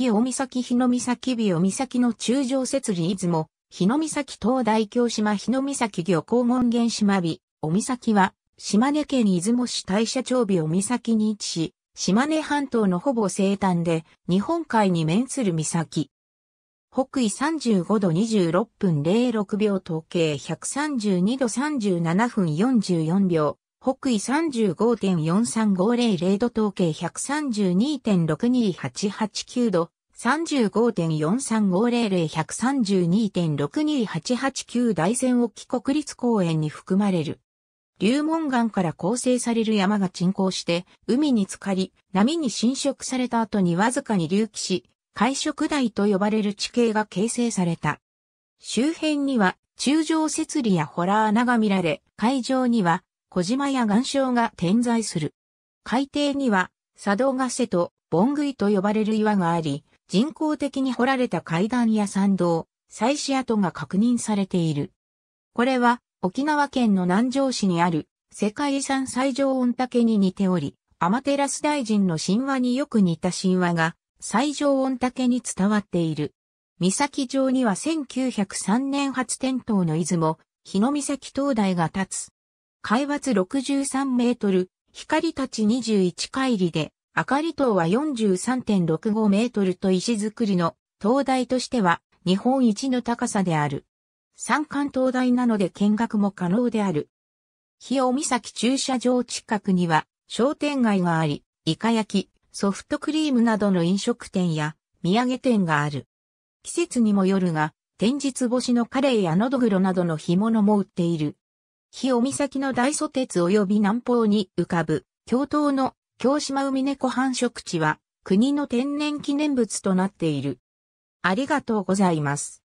崎尾岬日野岬日尾岬の中上設理出雲、日野岬東大京島日野岬漁港門原島日、尾岬は、島根県出雲市大社町尾尾岬に位置し、島根半島のほぼ西端で、日本海に面する岬。北緯35度26分06秒統計132度37分44秒、北緯35.43500度統計132.62889度、3 5 4 3 5 0 0 1 3 2 6 2 8 8 9大山沖国立公園に含まれる。流門岩から構成される山が沈降して、海に浸かり、波に侵食された後にわずかに隆起し、海食台と呼ばれる地形が形成された。周辺には、中上節理やホラー穴が見られ、海上には小島や岩礁が点在する。海底には、佐渡ヶ瀬とボングイと呼ばれる岩があり、人工的に掘られた階段や参道、祭祀跡が確認されている。これは、沖縄県の南城市にある、世界遺産最上御嶽に似ており、アマテラス大臣の神話によく似た神話が、最上御嶽に伝わっている。岬上には1903年初点灯の出雲、日野岬灯台が立つ。海抜63メートル、光たち21海りで、明かり塔は43.65メートルと石造りの灯台としては日本一の高さである。山間灯台なので見学も可能である。日尾岬駐車場近くには商店街があり、イカ焼き、ソフトクリームなどの飲食店や土産店がある。季節にもよるが、天日干しのカレーやノドグロなどの干物も売っている。日尾岬の大蘇鉄及び南方に浮かぶ、京都の京島海猫繁殖地は、国の天然記念物となっている。ありがとうございます。